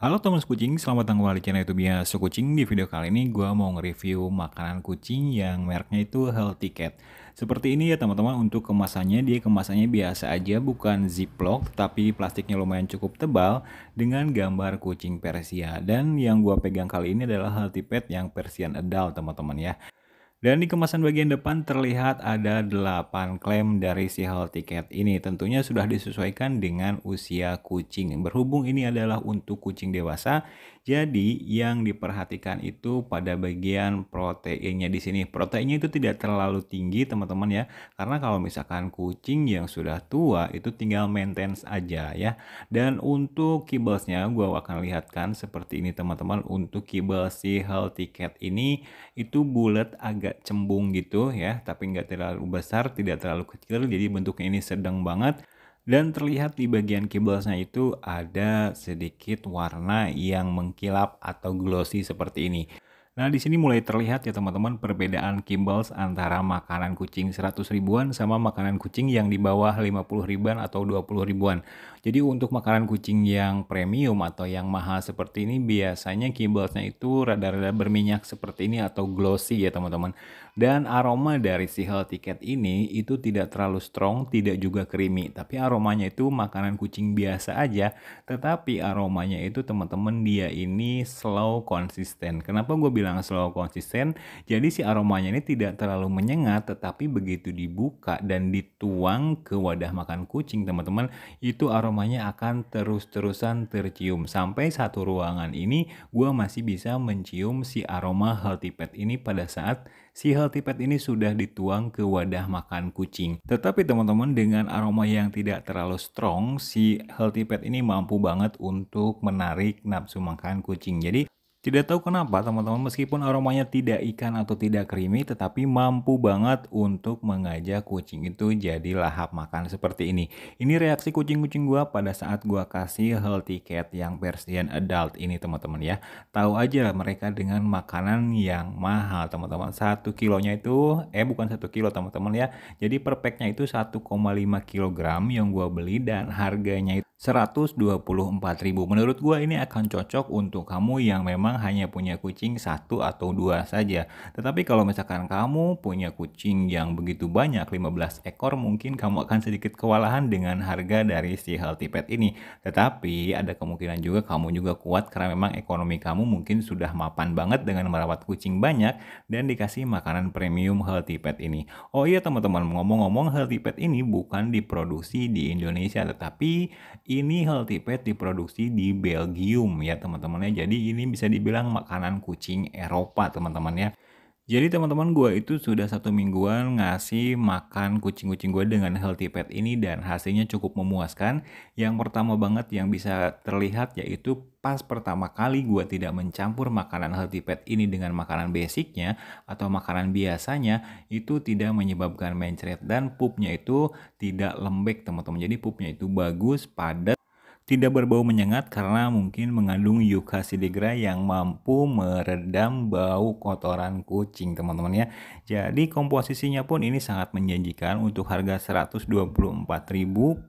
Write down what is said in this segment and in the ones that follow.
Halo teman kucing, selamat datang kembali di channel YouTube ya Kucing. Di video kali ini gue mau nge-review makanan kucing yang mereknya itu Healthy Cat. Seperti ini ya teman-teman untuk kemasannya, dia kemasannya biasa aja bukan ziplock tapi plastiknya lumayan cukup tebal dengan gambar kucing Persia. Dan yang gue pegang kali ini adalah Healthy Pet yang Persian Adult teman-teman ya. Dan di kemasan bagian depan terlihat ada 8 klaim dari si hal tiket ini. Tentunya sudah disesuaikan dengan usia kucing. Berhubung ini adalah untuk kucing dewasa, jadi yang diperhatikan itu pada bagian proteinnya di sini. Proteinnya itu tidak terlalu tinggi teman-teman ya. Karena kalau misalkan kucing yang sudah tua itu tinggal maintenance aja ya. Dan untuk kibblesnya gue akan lihatkan seperti ini teman-teman. Untuk kibbles si hal tiket ini itu bulat agak agak cembung gitu ya, tapi nggak terlalu besar, tidak terlalu kecil, jadi bentuknya ini sedang banget. Dan terlihat di bagian kiblasnya itu ada sedikit warna yang mengkilap atau glossy seperti ini. Nah, di sini mulai terlihat ya teman-teman perbedaan kimbals antara makanan kucing 100 ribuan sama makanan kucing yang di bawah 50 ribuan atau 20 ribuan. Jadi untuk makanan kucing yang premium atau yang mahal seperti ini biasanya kimbalsnya itu rada-rada berminyak seperti ini atau glossy ya teman-teman. Dan aroma dari si hell ticket ini itu tidak terlalu strong, tidak juga creamy. Tapi aromanya itu makanan kucing biasa aja. Tetapi aromanya itu teman-teman dia ini slow konsisten. Kenapa gue bilang slow konsisten? Jadi si aromanya ini tidak terlalu menyengat. Tetapi begitu dibuka dan dituang ke wadah makan kucing teman-teman. Itu aromanya akan terus-terusan tercium. Sampai satu ruangan ini gue masih bisa mencium si aroma healthy pet ini pada saat si healthy pet ini sudah dituang ke wadah makan kucing. Tetapi teman-teman dengan aroma yang tidak terlalu strong, si healthy pet ini mampu banget untuk menarik nafsu makan kucing. Jadi tidak tahu kenapa teman-teman meskipun aromanya tidak ikan atau tidak creamy tetapi mampu banget untuk mengajak kucing itu jadi lahap makan seperti ini. Ini reaksi kucing-kucing gua pada saat gua kasih healthy cat yang Persian adult ini teman-teman ya. Tahu aja lah mereka dengan makanan yang mahal teman-teman. Satu kilonya itu eh bukan satu kilo teman-teman ya. Jadi per packnya itu 1,5 kilogram yang gua beli dan harganya itu 124.000 menurut gua ini akan cocok untuk kamu yang memang hanya punya kucing satu atau dua saja tetapi kalau misalkan kamu punya kucing yang begitu banyak 15 ekor mungkin kamu akan sedikit kewalahan dengan harga dari si healthy pet ini tetapi ada kemungkinan juga kamu juga kuat karena memang ekonomi kamu mungkin sudah mapan banget dengan merawat kucing banyak dan dikasih makanan premium healthy pet ini oh iya teman-teman ngomong-ngomong healthy pet ini bukan diproduksi di Indonesia tetapi ini healthy pet diproduksi di Belgium ya teman-teman ya. Jadi ini bisa dibilang makanan kucing Eropa teman-teman ya. Jadi teman-teman gue itu sudah satu mingguan ngasih makan kucing-kucing gue dengan healthy pet ini dan hasilnya cukup memuaskan. Yang pertama banget yang bisa terlihat yaitu pas pertama kali gue tidak mencampur makanan healthy pet ini dengan makanan basicnya atau makanan biasanya itu tidak menyebabkan mencret dan pupnya itu tidak lembek teman-teman. Jadi pupnya itu bagus, padat, tidak berbau menyengat karena mungkin mengandung sidigra yang mampu meredam bau kotoran kucing teman-teman ya. Jadi komposisinya pun ini sangat menjanjikan untuk harga 124.000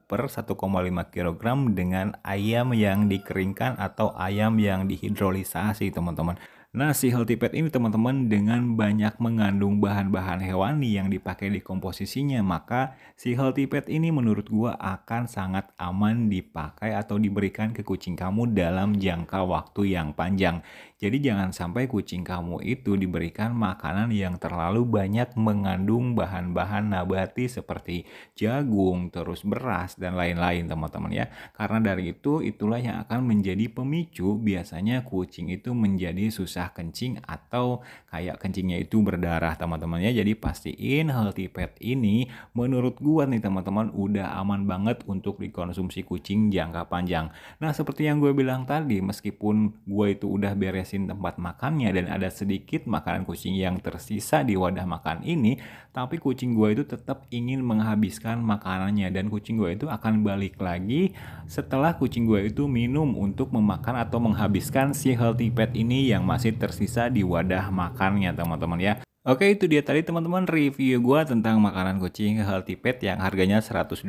per 1,5 kg dengan ayam yang dikeringkan atau ayam yang dihidrolisasi teman-teman. Nah, si healthy pet ini teman-teman dengan banyak mengandung bahan-bahan hewani yang dipakai di komposisinya, maka si healthy pet ini menurut gua akan sangat aman dipakai atau diberikan ke kucing kamu dalam jangka waktu yang panjang. Jadi jangan sampai kucing kamu itu diberikan makanan yang terlalu banyak mengandung bahan-bahan nabati seperti jagung, terus beras dan lain-lain, teman-teman ya. Karena dari itu itulah yang akan menjadi pemicu biasanya kucing itu menjadi susah pecah kencing atau kayak kencingnya itu berdarah teman teman ya Jadi pastiin healthy pet ini menurut gua nih teman-teman udah aman banget untuk dikonsumsi kucing jangka panjang. Nah seperti yang gue bilang tadi meskipun gue itu udah beresin tempat makannya dan ada sedikit makanan kucing yang tersisa di wadah makan ini tapi kucing gue itu tetap ingin menghabiskan makanannya dan kucing gue itu akan balik lagi setelah kucing gue itu minum untuk memakan atau menghabiskan si healthy pet ini yang masih masih tersisa di wadah makannya teman-teman ya Oke itu dia tadi teman-teman review gue tentang makanan kucing healthy pet yang harganya 124.000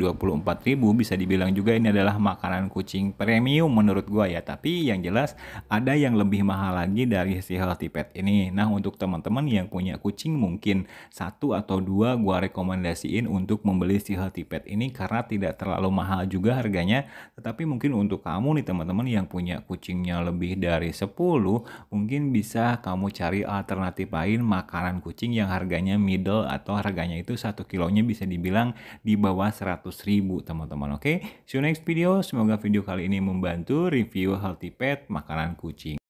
bisa dibilang juga ini adalah makanan kucing premium menurut gue ya tapi yang jelas ada yang lebih mahal lagi dari si healthy pet ini nah untuk teman-teman yang punya kucing mungkin satu atau dua gue rekomendasiin untuk membeli si healthy pet ini karena tidak terlalu mahal juga harganya tetapi mungkin untuk kamu nih teman-teman yang punya kucingnya lebih dari 10 mungkin bisa kamu cari alternatif lain makanan kucing yang harganya middle atau harganya itu satu kilonya bisa dibilang di bawah 100 ribu teman-teman oke okay? see you next video semoga video kali ini membantu review healthy pet makanan kucing